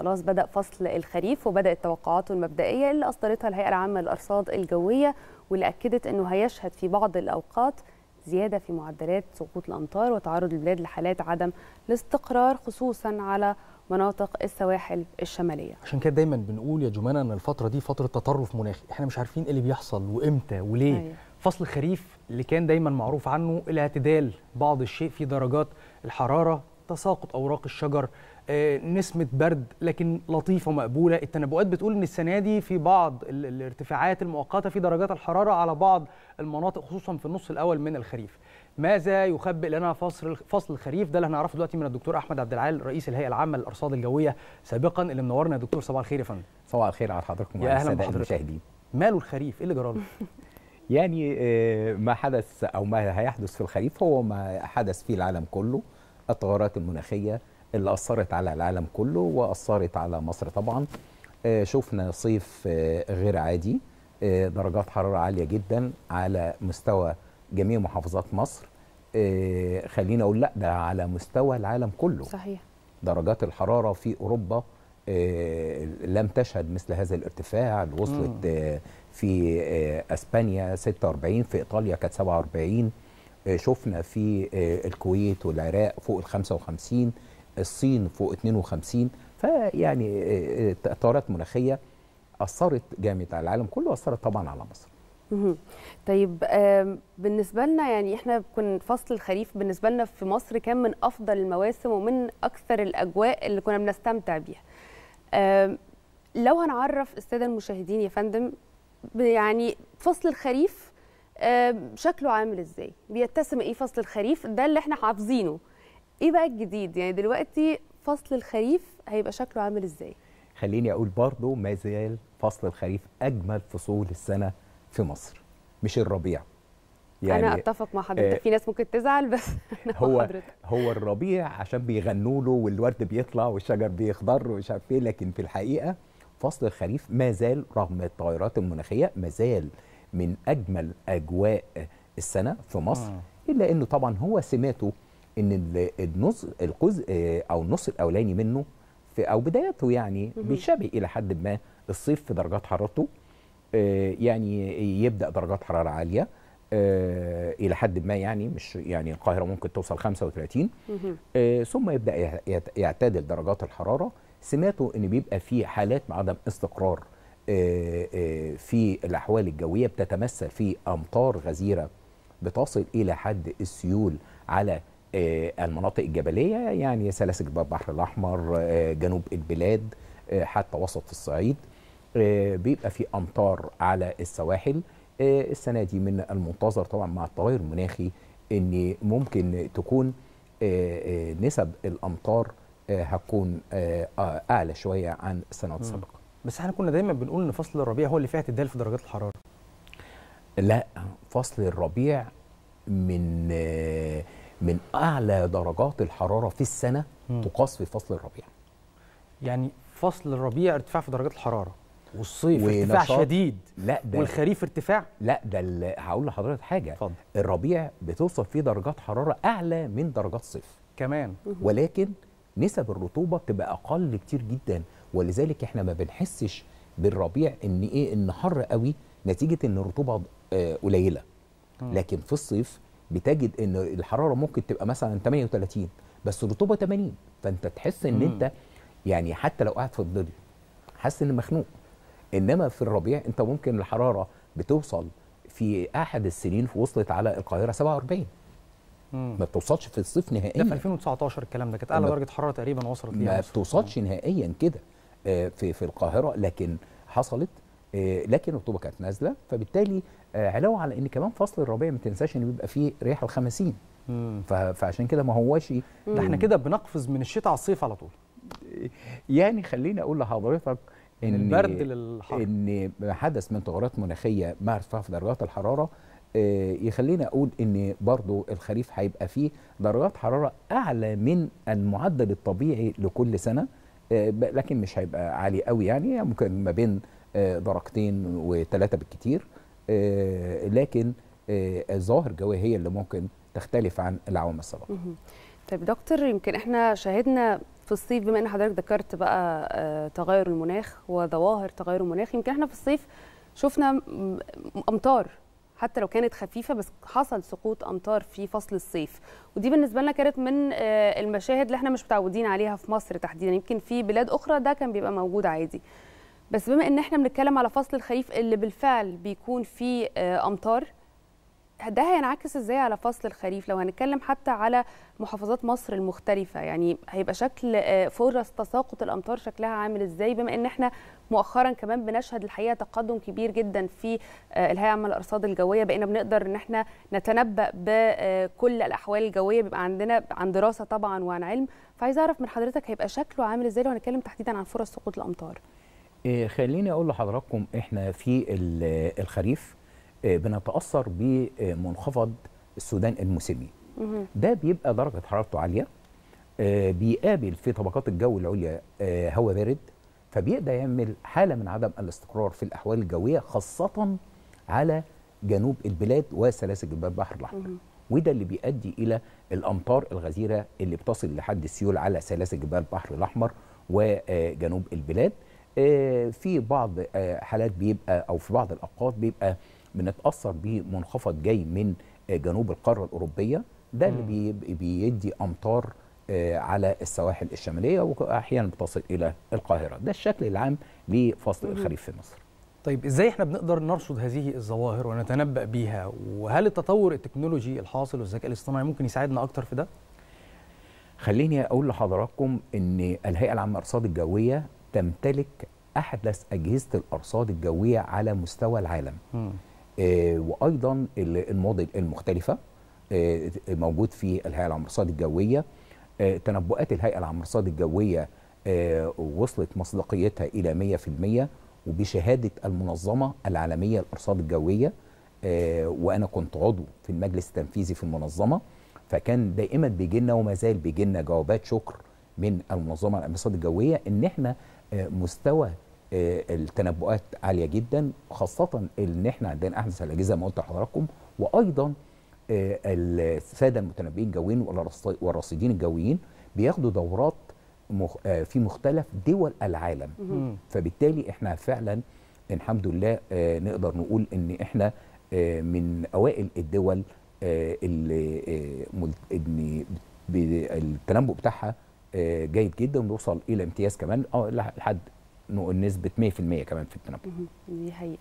خلاص بدأ فصل الخريف وبدأت توقعاته المبدئية اللي أصدرتها الهيئة العامة للأرصاد الجوية واللي أكدت أنه هيشهد في بعض الأوقات زيادة في معدلات سقوط الأمطار وتعرض البلاد لحالات عدم الاستقرار خصوصا على مناطق السواحل الشماليه عشان كده دايما بنقول يا جمانة ان الفتره دي فتره تطرف مناخي احنا مش عارفين ايه اللي بيحصل وامتى وليه أيه. فصل الخريف اللي كان دايما معروف عنه الاعتدال بعض الشيء في درجات الحراره تساقط اوراق الشجر آه، نسمة برد لكن لطيفة ومقبولة التنبؤات بتقول أن السنة دي في بعض الارتفاعات المؤقتة في درجات الحرارة على بعض المناطق خصوصا في النص الأول من الخريف ماذا يخبئ لنا فصل فصل الخريف ده اللي هنعرفه دلوقتي من الدكتور احمد عبد العال رئيس الهيئه العامه للارصاد الجويه سابقا اللي منورنا يا دكتور صباح الخير يا فندم صباح الخير على حضراتكم يا اهلا الساده المشاهدين ماله الخريف ايه اللي جراله يعني آه، ما حدث او ما هيحدث في الخريف هو ما حدث في العالم كله التغيرات المناخيه اللي أثرت على العالم كله وأثرت على مصر طبعا آه، شفنا صيف آه، غير عادي آه، درجات حرارة عالية جدا على مستوى جميع محافظات مصر خلينا أقول لا ده على مستوى العالم كله صحيح درجات الحرارة في أوروبا لم تشهد مثل هذا الارتفاع وصلت في اسبانيا 46 في ايطاليا كانت 47 شفنا في الكويت والعراق فوق ال 55 الصين فوق 52 فيعني آه، آه، تأثيرات مناخية أثرت جامد على العالم كله وأثرت طبعا على مصر طيب بالنسبة لنا يعني احنا كنا فصل الخريف بالنسبة لنا في مصر كان من أفضل المواسم ومن أكثر الأجواء اللي كنا بنستمتع بيها لو هنعرف السادة المشاهدين يا فندم يعني فصل الخريف شكله عامل ازاي بيتسم ايه فصل الخريف ده اللي احنا حافظينه ايه بقى الجديد يعني دلوقتي فصل الخريف هيبقى شكله عامل ازاي خليني اقول برضو ما زال فصل الخريف اجمل فصول السنه في مصر مش الربيع يعني انا اتفق مع حضرتك آه في ناس ممكن تزعل بس أنا هو هو الربيع عشان بيغنوا له والورد بيطلع والشجر بيخضر ومش عارف ايه لكن في الحقيقه فصل الخريف ما زال رغم التغيرات المناخيه ما زال من اجمل اجواء السنه في مصر آه. الا انه طبعا هو سماته ان النص الجزء آه، او النص الاولاني منه في او بدايته يعني بيشابه الى حد ما الصيف في درجات حرارته آه، يعني يبدا درجات حراره عاليه آه، الى حد ما يعني مش يعني القاهره ممكن توصل 35 ثم يبدا يعتدل درجات الحراره سماته ان بيبقى في حالات عدم استقرار في الاحوال الجويه بتتمثل في امطار غزيره بتصل الى حد السيول على آه، المناطق الجبليه يعني سلاسل البحر الاحمر آه، جنوب البلاد آه، حتى وسط الصعيد بيبقى في امطار على السواحل السنه دي من المنتظر طبعا مع التغير المناخي ان ممكن تكون نسب الامطار هتكون اعلى شويه عن السنوات السابقه بس احنا كنا دايما بنقول ان فصل الربيع هو اللي فيه اعتدال في درجات الحراره لا فصل الربيع من من اعلى درجات الحراره في السنه م. تقاس في فصل الربيع يعني فصل الربيع ارتفاع في درجات الحراره والصيف ارتفاع شديد لا ده والخريف ارتفاع لا ده هقول لحضرتك حاجه فضل. الربيع بتوصل فيه درجات حراره اعلى من درجات الصيف كمان ولكن نسب الرطوبه بتبقى اقل كتير جدا ولذلك احنا ما بنحسش بالربيع ان ايه ان حر قوي نتيجه ان الرطوبه آه، قليله لكن في الصيف بتجد ان الحراره ممكن تبقى مثلا 38 بس الرطوبه 80 فانت تحس ان انت يعني حتى لو قاعد في الظل حاسس ان مخنوق انما في الربيع انت ممكن الحراره بتوصل في احد السنين وصلت على القاهره 47 مم. ما بتوصلش في الصيف نهائيا ده في 2019 الكلام ده كانت اعلى درجه حراره تقريبا وصلت ليها ما بتوصلش نهائيا كده آه، في في القاهره لكن حصلت آه، لكن الرطوبه كانت نازله فبالتالي آه، علاوه على ان كمان فصل الربيع ما تنساش ان بيبقى فيه رياح الخمسين فعشان كده ما هواش ده احنا كده بنقفز من الشتاء على الصيف على طول آه، يعني خليني اقول لحضرتك ان البرد للحر ان ما حدث من تغيرات مناخيه مع ارتفاع في درجات الحراره يخلينا اقول ان برضو الخريف هيبقى فيه درجات حراره اعلى من المعدل الطبيعي لكل سنه لكن مش هيبقى عالي قوي يعني ممكن ما بين آه، درجتين وثلاثه بالكتير آه، لكن آه، الظاهر الجويه هي اللي ممكن تختلف عن العوامل السابقه. طيب دكتور يمكن احنا شاهدنا في الصيف بما ان حضرتك ذكرت بقى تغير المناخ وظواهر تغير المناخ يمكن احنا في الصيف شفنا امطار حتى لو كانت خفيفه بس حصل سقوط امطار في فصل الصيف ودي بالنسبه لنا كانت من المشاهد اللي احنا مش متعودين عليها في مصر تحديدا يمكن في بلاد اخرى ده كان بيبقى موجود عادي. بس بما ان احنا بنتكلم على فصل الخريف اللي بالفعل بيكون فيه آه، امطار ده هينعكس ازاي على فصل الخريف لو هنتكلم حتى على محافظات مصر المختلفه يعني هيبقى شكل آه، فرص تساقط الامطار شكلها عامل ازاي بما ان احنا مؤخرا كمان بنشهد الحقيقه تقدم كبير جدا في الهيئه العامه للارصاد الجويه بقينا بنقدر ان احنا نتنبا بكل آه، الاحوال الجويه بيبقى عندنا عن دراسه طبعا وعن علم فعايزه اعرف من حضرتك هيبقى شكله عامل ازاي لو هنتكلم تحديدا عن فرص سقوط الامطار إيه، خليني اقول لحضراتكم احنا في الخريف إيه، بنتاثر بمنخفض السودان الموسمي ده بيبقى درجه حرارته عاليه إيه، بيقابل في طبقات الجو العليا هواء بارد فبيقدر يعمل حاله من عدم الاستقرار في الاحوال الجويه خاصه على جنوب البلاد وسلاسل جبال البحر الاحمر وده اللي بيؤدي الى الامطار الغزيره اللي بتصل لحد السيول على سلاسل جبال البحر الاحمر وجنوب البلاد آه، في بعض آه، حالات بيبقى او في بعض الاوقات بيبقى بنتاثر بمنخفض جاي من آه، جنوب القاره الاوروبيه ده اللي بيدي امطار على السواحل الشماليه واحيانا بتصل الى القاهره ده الشكل العام لفصل الخريف في مصر طيب ازاي احنا بنقدر نرصد هذه الظواهر ونتنبأ بيها وهل التطور التكنولوجي الحاصل والذكاء الاصطناعي ممكن يساعدنا اكتر في ده خليني اقول لحضراتكم ان الهيئه العامه للارصاد الجويه تمتلك احدث اجهزه الارصاد الجويه على مستوى العالم آه وايضا الموديل المختلفه آه موجود في الهيئه العمرصاد الجويه آه تنبؤات الهيئه العمرصاد الجويه آه وصلت مصداقيتها الى 100% وبشهاده المنظمه العالميه للارصاد الجويه آه وانا كنت عضو في المجلس التنفيذي في المنظمه فكان دائما بيجي لنا وما زال بيجي لنا جوابات شكر من المنظمه الارصاد الجويه ان احنا آه، مستوى آه، التنبؤات عاليه جدا خاصه ان احنا عندنا احدث الاجهزه زي ما قلت لحضراتكم وايضا آه، الساده المتنبئين الجويين والرصيدين الجويين بياخدوا دورات في مختلف دول العالم فبالتالي احنا فعلا الحمد لله نقدر نقول ان احنا من اوائل الدول اللي التنبؤ بتاعها آه، جيد جدا بيوصل الى امتياز كمان اه لحد نسبه 100% كمان في التنبؤ دي حقيقه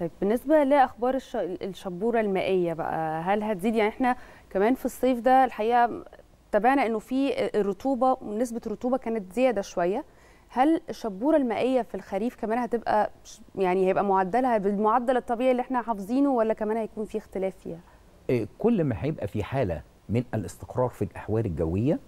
طيب بالنسبه لاخبار الشبوره المائيه بقى هل هتزيد يعني احنا كمان في الصيف ده الحقيقه تابعنا انه في رطوبه نسبه الرطوبه كانت زياده شويه هل الشبوره المائيه في الخريف كمان هتبقى يعني هيبقى معدلها بالمعدل الطبيعي اللي احنا حافظينه ولا كمان هيكون في اختلاف فيها آه، كل ما هيبقى في حاله من الاستقرار في الاحوال الجويه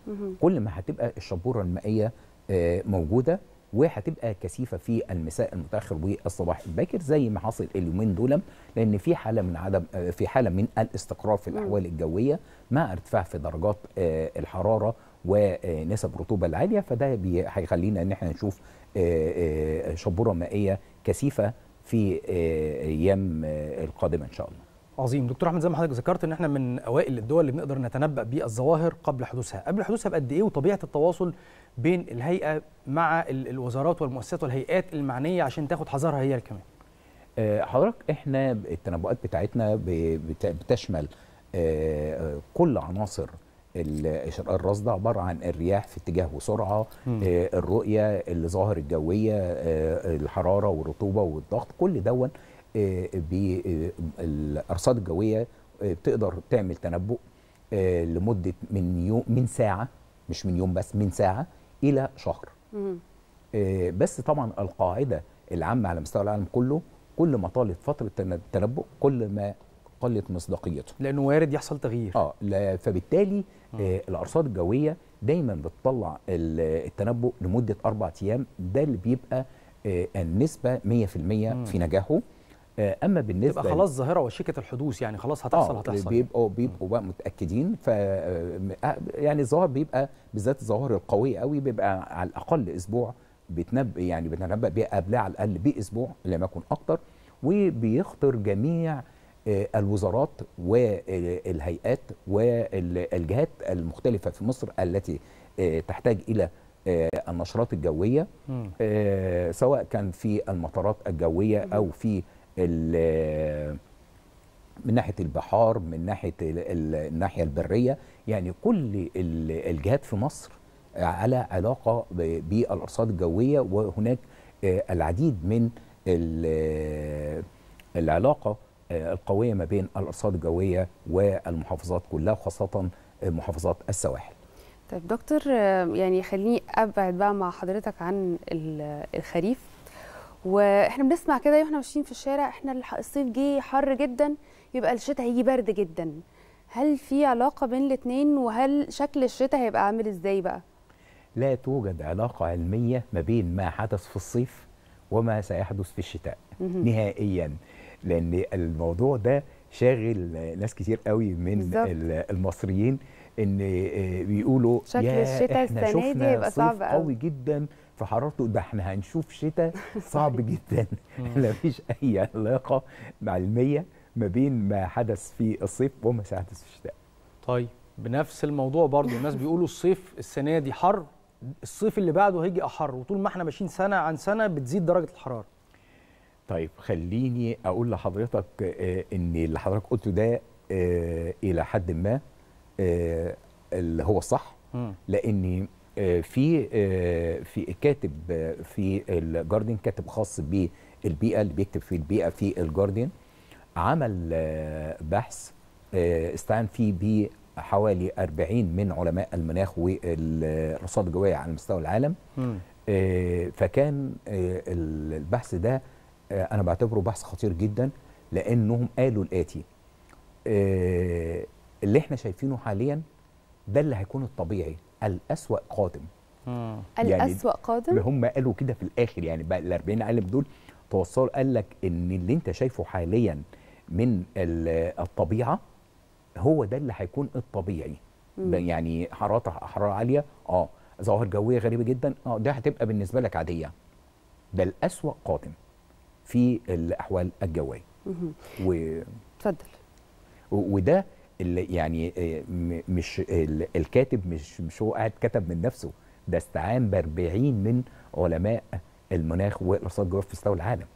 كل ما هتبقى الشبوره المائيه آه، موجوده وهتبقى كثيفه في المساء المتاخر والصباح الباكر زي ما حصل اليومين دول لان في حاله من عدم آه، في حاله من الاستقرار في الاحوال الجويه مع ارتفاع في درجات آه، الحراره ونسب الرطوبه العاليه فده هيخلينا ان احنا نشوف شبوره مائيه كثيفه في ايام القادمه ان شاء الله عظيم دكتور احمد زي ما حضرتك ذكرت ان احنا من اوائل الدول اللي بنقدر نتنبا بالظواهر قبل حدوثها قبل حدوثها بقد ايه وطبيعه التواصل بين الهيئه مع الوزارات والمؤسسات والهيئات المعنيه عشان تاخد حذرها هي كمان آه، حضرتك احنا التنبؤات بتاعتنا بتشمل آه، كل عناصر الرصد عباره عن الرياح في اتجاه وسرعه آه، الرؤيه الظواهر الجويه الحراره والرطوبه والضغط كل دون آه، بالارصاد آه، الجويه آه، بتقدر تعمل تنبؤ لمده من يوم من ساعه مش من يوم بس من ساعه الى شهر بس طبعا القاعده العامه على مستوى العالم كله كل ما طالت فتره التنبؤ كل ما قلت مصداقيته لانه وارد يحصل تغيير اه لا فبالتالي آه الارصاد الجويه دايما بتطلع التنبؤ لمده اربع ايام ده اللي بيبقى آه النسبه 100% في نجاحه آه، اما بالنسبه تبقى خلاص ظاهره وشيكه الحدوث يعني خلاص هتحصل آه هتحصل بيبقوا بيبقوا بقى متاكدين ف آه، يعني الظاهر بيبقى بالذات الظواهر القويه قوي بيبقى على الاقل اسبوع بتنبأ يعني بتنبأ بيها قبلها على الاقل باسبوع لم يكن اكتر وبيخطر جميع آه، الوزارات والهيئات والجهات المختلفه في مصر التي تحتاج الى النشرات الجويه سواء كان في المطارات الجويه او في من ناحيه البحار من ناحيه الناحيه البريه يعني كل الجهات في مصر على علاقه بالارصاد الجويه وهناك آه، العديد من العلاقه آه، القويه ما بين الارصاد الجويه والمحافظات كلها خاصه آه، محافظات السواحل طيب دكتور يعني خليني ابعد بقى مع حضرتك عن الخريف واحنا بنسمع كده واحنا ماشيين في الشارع احنا الصيف جه حر جدا يبقى الشتاء هيجي برد جدا هل في علاقه بين الاثنين وهل شكل الشتاء هيبقى عامل ازاي بقى لا توجد علاقه علميه ما بين ما حدث في الصيف وما سيحدث في الشتاء نهائيا لان الموضوع ده شاغل ناس كتير قوي من بالزبط. المصريين ان آه، بيقولوا شكل الشتاء السنه دي هيبقى صعب قوي جدا في حرارته ده احنا هنشوف شتاء صعب جدا لا فيش اي علاقه علميه ما بين ما حدث في الصيف وما سيحدث في الشتاء طيب بنفس الموضوع برضو الناس بيقولوا الصيف السنه دي حر الصيف اللي بعده هيجي احر وطول ما احنا ماشيين سنه عن سنه بتزيد درجه الحراره طيب خليني اقول لحضرتك آه، ان اللي حضرتك قلته ده آه، الى حد ما آه، اللي هو الصح لان آه، في آه، في كاتب آه، في الجارديان كاتب خاص بالبيئه اللي بيكتب في البيئه في الجارديان عمل بحث استعان فيه بحوالي 40 من علماء المناخ والرصاد الجويه على مستوى العالم فكان البحث ده انا بعتبره بحث خطير جدا لانهم قالوا الاتي اللي احنا شايفينه حاليا ده اللي هيكون الطبيعي الأسوأ قادم يعني الأسوأ قادم هم قالوا كده في الآخر يعني بقى ال 40 عالم دول توصلوا قال لك إن اللي أنت شايفه حاليا من الطبيعة هو ده اللي هيكون الطبيعي مم. يعني حرارة حرارة عالية اه ظواهر جوية غريبة جدا اه ده هتبقى بالنسبة لك عادية ده الأسوأ قادم في الأحوال الجوية و... اتفضل وده يعني آه، مش الكاتب مش مش هو قاعد كتب من نفسه ده استعان ب 40 من علماء المناخ والاثار الجغرافيه في مستوى العالم.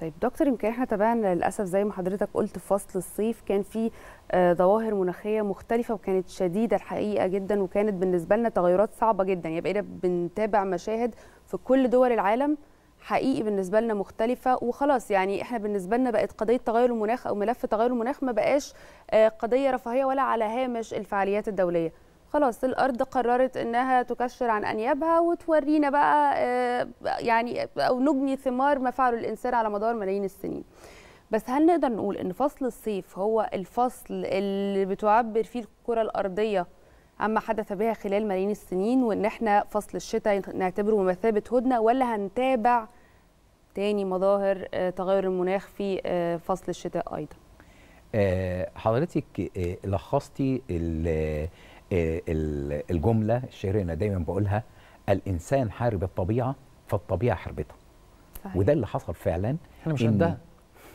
طيب دكتور يمكن احنا تابعنا للاسف زي ما حضرتك قلت في فصل الصيف كان في آه، ظواهر مناخيه مختلفه وكانت شديده الحقيقه جدا وكانت بالنسبه لنا تغيرات صعبه جدا يعني بقينا بنتابع مشاهد في كل دول العالم حقيقي بالنسبه لنا مختلفه وخلاص يعني احنا بالنسبه لنا بقت قضيه تغير المناخ او ملف تغير المناخ ما بقاش آه، قضيه رفاهيه ولا على هامش الفعاليات الدوليه خلاص الارض قررت انها تكشر عن انيابها وتورينا بقى آه، يعني او نجني ثمار ما فعله الانسان على مدار ملايين السنين بس هل نقدر نقول ان فصل الصيف هو الفصل اللي بتعبر فيه الكره الارضيه عما حدث بها خلال ملايين السنين وان احنا فصل الشتاء نعتبره بمثابه هدنه ولا هنتابع تاني مظاهر آه، تغير المناخ في آه، فصل الشتاء ايضا آه، حضرتك لخصتي الجمله الشهيره انا دايما بقولها الانسان حارب الطبيعه فالطبيعه حربته صحيح. وده اللي حصل فعلا احنا مش إن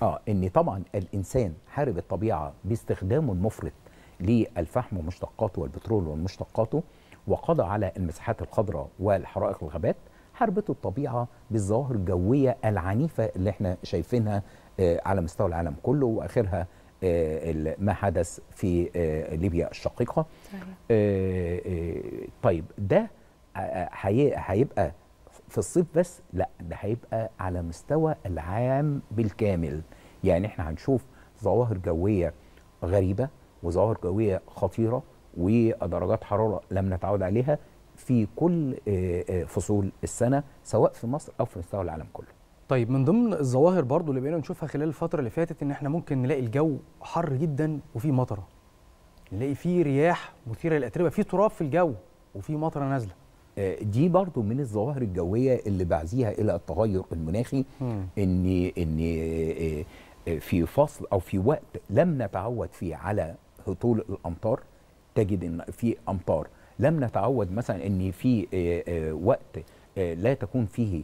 اه ان طبعا الانسان حارب الطبيعه باستخدامه المفرط للفحم ومشتقاته والبترول ومشتقاته وقضى على المساحات الخضراء والحرائق الغابات حربته الطبيعه بالظواهر الجويه العنيفه اللي احنا شايفينها آه، على مستوى العالم كله واخرها آه، ما حدث في آه، ليبيا الشقيقه طيب ده هيبقى في الصيف بس لا ده هيبقى على مستوى العام بالكامل يعني احنا هنشوف ظواهر جويه غريبه وظواهر جويه خطيره ودرجات حراره لم نتعود عليها في كل آه، آه، فصول السنه سواء في مصر او في مستوى العالم كله. طيب من ضمن الظواهر برضو اللي بقينا نشوفها خلال الفتره اللي فاتت ان احنا ممكن نلاقي الجو حر جدا وفي مطره. نلاقي في رياح مثيره للاتربه، في تراب في الجو وفي مطره نازله. آه، دي برضو من الظواهر الجويه اللي بعزيها الى التغير المناخي ان ان في فصل او في وقت لم نتعود فيه على هطول الامطار تجد ان في امطار لم نتعود مثلا ان في آه، آه، وقت آه، لا تكون فيه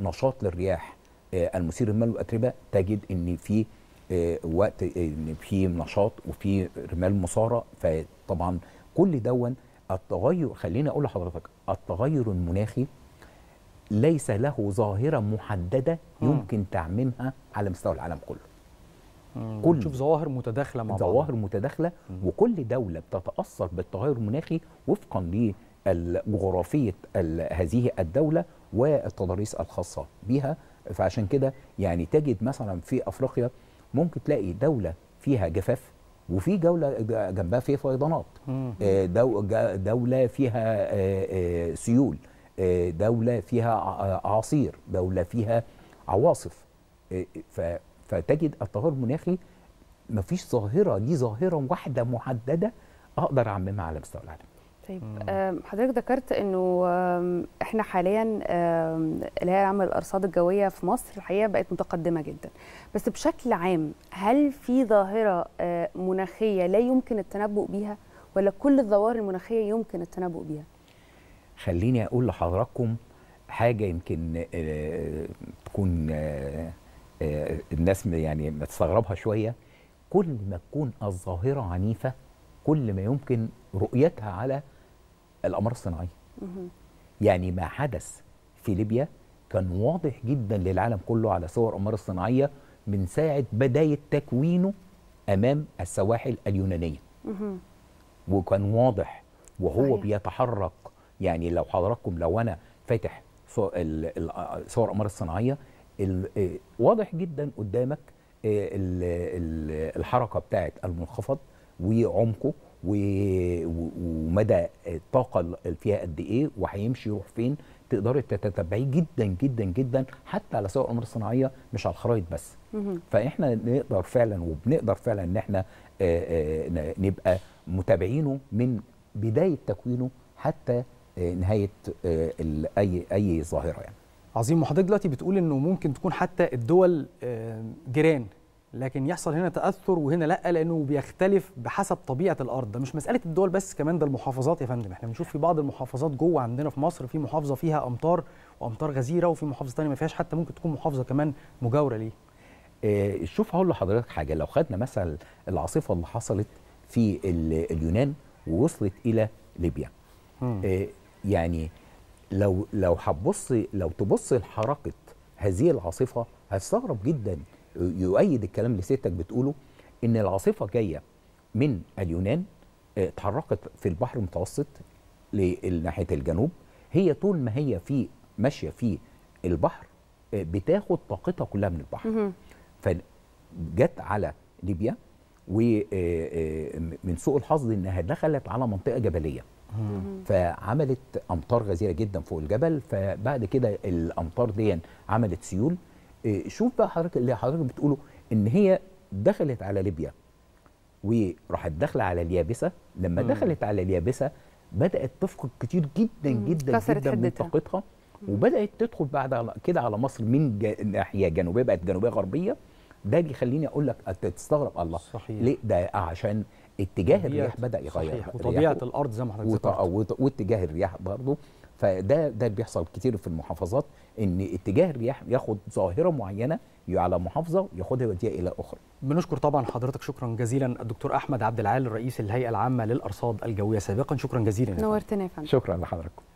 نشاط للرياح المثير المالي والاتربه تجد ان في وقت ان في نشاط وفي رمال مصاره فطبعا كل دون التغير خليني اقول لحضرتك التغير المناخي ليس له ظاهره محدده يمكن تعميمها على مستوى العالم كله كل بتشوف ظواهر متداخله مع بعض ظواهر متداخله وكل دوله بتتاثر بالتغير المناخي وفقا لجغرافيه هذه الدوله والتضاريس الخاصه بها فعشان كده يعني تجد مثلا في افريقيا ممكن تلاقي دوله فيها جفاف وفي جوله جنبها فيها فيضانات آه، دوله فيها آه، آه، سيول دوله فيها اعاصير دوله فيها عواصف ف فتجد التغير المناخي مفيش ظاهره دي ظاهره واحده محدده اقدر اعممها على مستوى العالم طيب حضرتك ذكرت انه احنا حاليا اللي هي عمل الارصاد الجويه في مصر الحقيقه بقت متقدمه جدا بس بشكل عام هل في ظاهره آه، مناخيه لا يمكن التنبؤ بيها ولا كل الظواهر المناخيه يمكن التنبؤ بيها خليني اقول لحضراتكم حاجه يمكن آه، تكون آه، آه، الناس يعني متستغربها شويه كل ما تكون الظاهره عنيفه كل ما يمكن رؤيتها على الأمر الصناعيه يعني ما حدث في ليبيا كان واضح جدا للعالم كله على صور الاقمار الصناعيه من ساعه بدايه تكوينه امام السواحل اليونانيه وكان واضح وهو بيتحرك يعني لو حضراتكم لو انا فاتح صور الاقمار الصناعيه آه، واضح جدا قدامك آه، الحركه بتاعت المنخفض وعمقه ومدى الطاقه اللي فيها قد ايه وهيمشي يروح فين تقدري تتتبعيه جدا جدا جدا حتى على سواء الامور الصناعيه مش على الخرائط بس فاحنا نقدر فعلا وبنقدر فعلا ان احنا آه، نبقى متابعينه من بدايه تكوينه حتى نهايه اي اي ظاهره يعني عظيم وحضرتك دلوقتي بتقول انه ممكن تكون حتى الدول آه، جيران لكن يحصل هنا تاثر وهنا لا لانه بيختلف بحسب طبيعه الارض ده مش مساله الدول بس كمان ده المحافظات يا فندم احنا بنشوف في بعض المحافظات جوه عندنا في مصر في محافظه فيها امطار وامطار غزيره وفي محافظه ثانيه ما فيهاش حتى ممكن تكون محافظه كمان مجاوره ليه آه، شوف هقول لحضرتك حاجه لو خدنا مثلا العاصفه اللي حصلت في اليونان ووصلت الى ليبيا آه، يعني لو لو هتبص لو تبص لحركه هذه العاصفه هتستغرب جدا يؤيد الكلام اللي سيادتك بتقوله ان العاصفه جايه من اليونان آه، اتحركت في البحر المتوسط لناحيه الجنوب هي طول ما هي في ماشيه في البحر آه، بتاخد طاقتها كلها من البحر فجت على ليبيا ومن آه، سوء الحظ انها دخلت على منطقه جبليه فعملت امطار غزيره جدا فوق الجبل فبعد كده الامطار دي عملت سيول آه، شوف بقى حضرتك اللي حضرتك بتقوله ان هي دخلت على ليبيا وراحت داخله على اليابسه لما مم. دخلت على اليابسه بدات تفقد كتير جدا مم. جدا جدا من طاقتها وبدات تدخل بعد كده على مصر من ناحيه جنوبيه بقت جنوبيه غربيه ده بيخليني اقول لك تستغرب الله صحيح. ليه ده عشان اتجاه الرياح بدا يغير وطبيعه الارض زي ما حضرتك وط... واتجاه الرياح برضه فده ده بيحصل كتير في المحافظات ان اتجاه الرياح ياخد ظاهره معينه على محافظه ياخدها يوديها الى اخرى. بنشكر طبعا حضرتك شكرا جزيلا الدكتور احمد عبد العال رئيس الهيئه العامه للارصاد الجويه سابقا شكرا جزيلا نورتنا يا فندم شكرا لحضرتك